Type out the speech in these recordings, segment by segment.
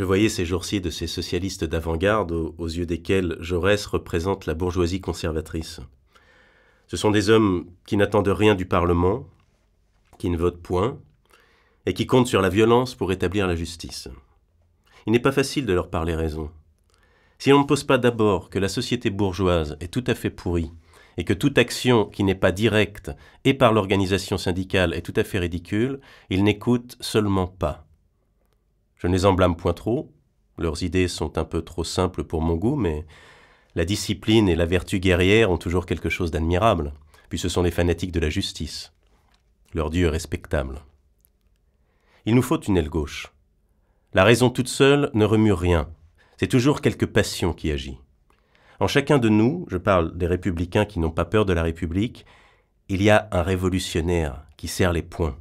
Je voyais ces jours-ci de ces socialistes d'avant-garde aux, yeux desquels Jaurès représente la bourgeoisie conservatrice. Ce sont des hommes qui n'attendent rien du Parlement, qui ne votent point, et qui comptent sur la violence pour établir la justice. Il n'est pas facile de leur parler raison. Si l'on ne pose pas d'abord que la société bourgeoise est tout à fait pourrie, et que toute action qui n'est pas directe et par l'organisation syndicale est tout à fait ridicule, ils n'écoutent seulement pas. Je ne les en blâme point trop, leurs idées sont un peu trop simples pour mon goût, mais la discipline et la vertu guerrière ont toujours quelque chose d'admirable, puis ce sont les fanatiques de la justice. Leur Dieu est respectable. Il nous faut une aile gauche. La raison toute seule ne remue rien, c'est toujours quelque passion qui agit. En chacun de nous, je parle des républicains qui n'ont pas peur de la République, il y a un révolutionnaire qui serre les poings,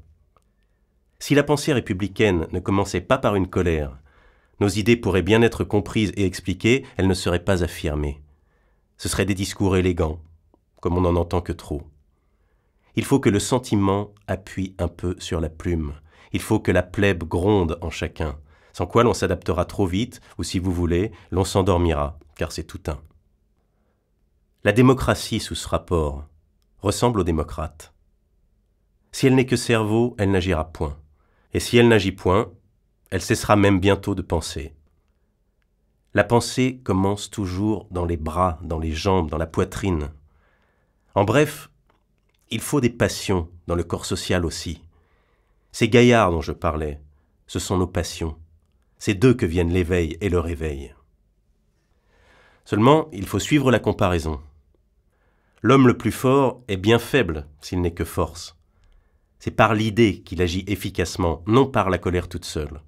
si la pensée républicaine ne commençait pas par une colère, nos idées pourraient bien être comprises et expliquées, elles ne seraient pas affirmées. Ce seraient des discours élégants, comme on n'en entend que trop. Il faut que le sentiment appuie un peu sur la plume. Il faut que la plèbe gronde en chacun, sans quoi l'on s'adaptera trop vite, ou si vous voulez, l'on s'endormira, car c'est tout un. La démocratie sous ce rapport ressemble aux démocrates. Si elle n'est que cerveau, elle n'agira point et si elle n'agit point, elle cessera même bientôt de penser. La pensée commence toujours dans les bras, dans les jambes, dans la poitrine. En bref, il faut des passions dans le corps social aussi. Ces gaillards dont je parlais, ce sont nos passions. C'est d'eux que viennent l'éveil et le réveil. Seulement, il faut suivre la comparaison. L'homme le plus fort est bien faible s'il n'est que force. C'est par l'idée qu'il agit efficacement, non par la colère toute seule.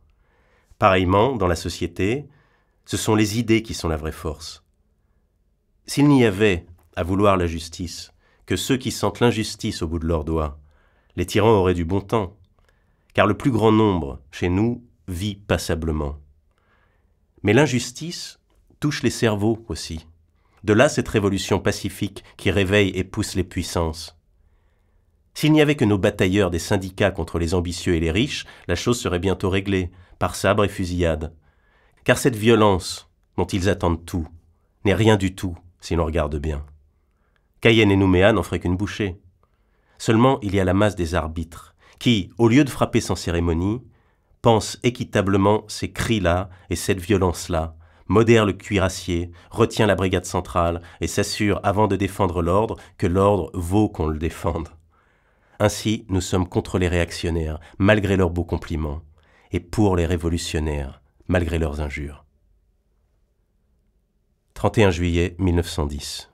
Pareillement, dans la société, ce sont les idées qui sont la vraie force. S'il n'y avait, à vouloir la justice, que ceux qui sentent l'injustice au bout de leurs doigts, les tyrans auraient du bon temps, car le plus grand nombre, chez nous, vit passablement. Mais l'injustice touche les cerveaux aussi. De là cette révolution pacifique qui réveille et pousse les puissances. S'il n'y avait que nos batailleurs des syndicats contre les ambitieux et les riches, la chose serait bientôt réglée, par sabre et fusillade. Car cette violence, dont ils attendent tout, n'est rien du tout, si l'on regarde bien. Cayenne et Nouméa n'en feraient qu'une bouchée. Seulement, il y a la masse des arbitres, qui, au lieu de frapper sans cérémonie, pensent équitablement ces cris-là et cette violence-là, modère le cuirassier, retient la brigade centrale et s'assure, avant de défendre l'ordre, que l'ordre vaut qu'on le défende. Ainsi, nous sommes contre les réactionnaires, malgré leurs beaux compliments, et pour les révolutionnaires, malgré leurs injures. 31 juillet 1910